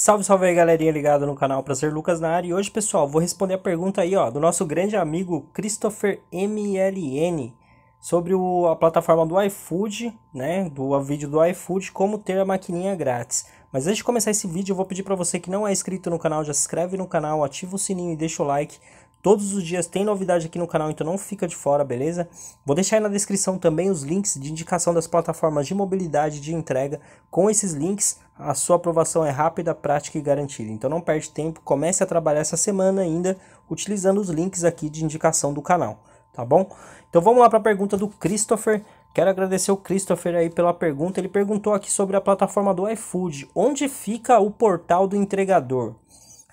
Salve, salve aí, galerinha ligada no canal Prazer Lucas na área. E hoje, pessoal, vou responder a pergunta aí, ó, do nosso grande amigo Christopher MLN sobre o, a plataforma do iFood, né, do vídeo do iFood, como ter a maquininha grátis. Mas antes de começar esse vídeo, eu vou pedir para você que não é inscrito no canal, já se inscreve no canal, ativa o sininho e deixa o like Todos os dias tem novidade aqui no canal, então não fica de fora, beleza? Vou deixar aí na descrição também os links de indicação das plataformas de mobilidade de entrega. Com esses links, a sua aprovação é rápida, prática e garantida. Então não perde tempo, comece a trabalhar essa semana ainda utilizando os links aqui de indicação do canal, tá bom? Então vamos lá para a pergunta do Christopher. Quero agradecer o Christopher aí pela pergunta. Ele perguntou aqui sobre a plataforma do iFood. Onde fica o portal do entregador?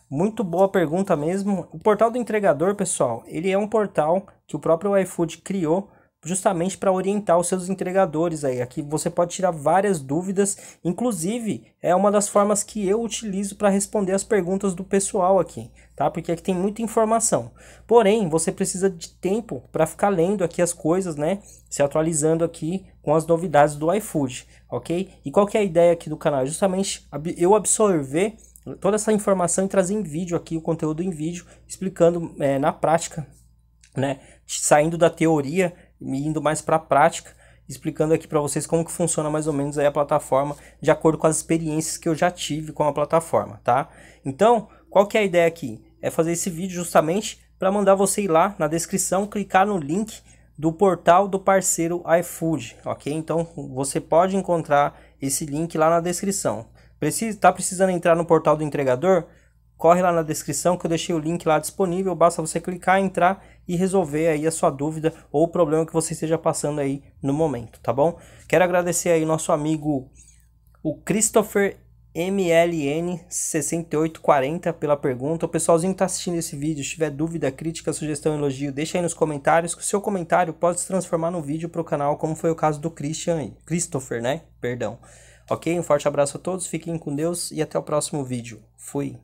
Muito boa pergunta mesmo. O portal do entregador, pessoal, ele é um portal que o próprio iFood criou justamente para orientar os seus entregadores aí. Aqui você pode tirar várias dúvidas, inclusive é uma das formas que eu utilizo para responder as perguntas do pessoal aqui, tá? Porque aqui tem muita informação. Porém, você precisa de tempo para ficar lendo aqui as coisas, né? Se atualizando aqui com as novidades do iFood, ok? E qual que é a ideia aqui do canal? Justamente eu absorver toda essa informação e trazer em vídeo aqui, o conteúdo em vídeo, explicando é, na prática, né? Saindo da teoria e indo mais para a prática, explicando aqui para vocês como que funciona mais ou menos aí a plataforma, de acordo com as experiências que eu já tive com a plataforma, tá? Então, qual que é a ideia aqui? É fazer esse vídeo justamente para mandar você ir lá na descrição, clicar no link do portal do parceiro iFood, ok? Então, você pode encontrar esse link lá na descrição. Precisa, tá precisando entrar no portal do entregador? Corre lá na descrição que eu deixei o link lá disponível, basta você clicar, entrar e resolver aí a sua dúvida ou o problema que você esteja passando aí no momento, tá bom? Quero agradecer aí nosso amigo o Christopher MLN6840 pela pergunta. O pessoalzinho que está assistindo esse vídeo, se tiver dúvida, crítica, sugestão, elogio, deixa aí nos comentários que o seu comentário pode se transformar num vídeo para o canal, como foi o caso do Christian, Christopher, né? Perdão. Ok? Um forte abraço a todos, fiquem com Deus e até o próximo vídeo. Fui!